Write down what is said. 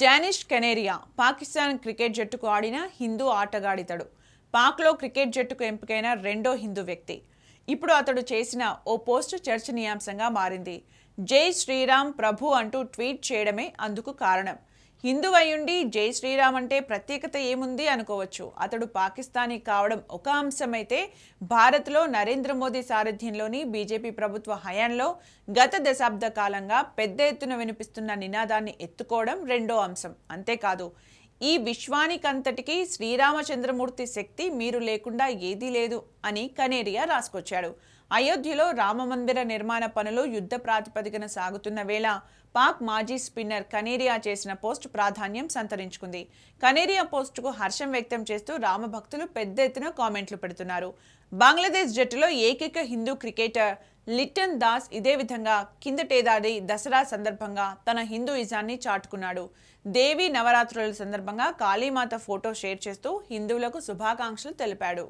Danish కెనేరియా Pakistan cricket జట్టుకు ఆడిన Hindu ఆటగాడితడు పాక్లో cricket జట్టుకు ఎంపికైన రెండో హిందూ వ్యక్తి ఇప్పుడు అతడు చేసిన ఓ పోస్ట్ చర్చనీయాంశంగా మారింది జై శ్రీరామ్ ప్రభు అంటూ ట్వీట్ చేయడమే అందుకు కారణం హిందూ అయ్యుండి జై శ్రీరామ్ అంటే ప్రత్యేకత ఏముంది అనుకోవచ్చు అతడు పాకిస్తానీ కావడం ఒక అంశమైతే భారత్లో నరేంద్ర మోదీ సారథ్యంలోని బీజేపీ ప్రభుత్వ హయాంలో గత దశాబ్ద కాలంగా పెద్ద ఎత్తున వినిపిస్తున్న నినాదాన్ని ఎత్తుకోవడం రెండో అంశం అంతేకాదు ఈ విశ్వానికంతటికి శ్రీరామచంద్రమూర్తి శక్తి మీరు లేకుండా ఏదీ లేదు అని కనేరియా రాసుకొచ్చాడు అయోధ్యలో రామమందిర నిర్మాణ పనులు యుద్ధ ప్రాతిపదికన సాగుతున్న వేళ పాక్ మాజీ స్పిన్నర్ కనేరియా చేసిన పోస్ట్ ప్రాధాన్యం సంతరించుకుంది కనేరియా పోస్టుకు హర్షం వ్యక్తం చేస్తూ రామభక్తులు పెద్ద ఎత్తున కామెంట్లు పెడుతున్నారు బంగ్లాదేశ్ జట్టులో ఏకైక హిందూ క్రికెటర్ లిట్టన్ దాస్ ఇదే విధంగా కిందటేదాది దసరా సందర్భంగా తన హిందూయిజాన్ని చాటుకున్నాడు దేవి నవరాత్రుల సందర్భంగా కాళీమాత ఫోటో షేర్ చేస్తూ హిందువులకు శుభాకాంక్షలు తెలిపాడు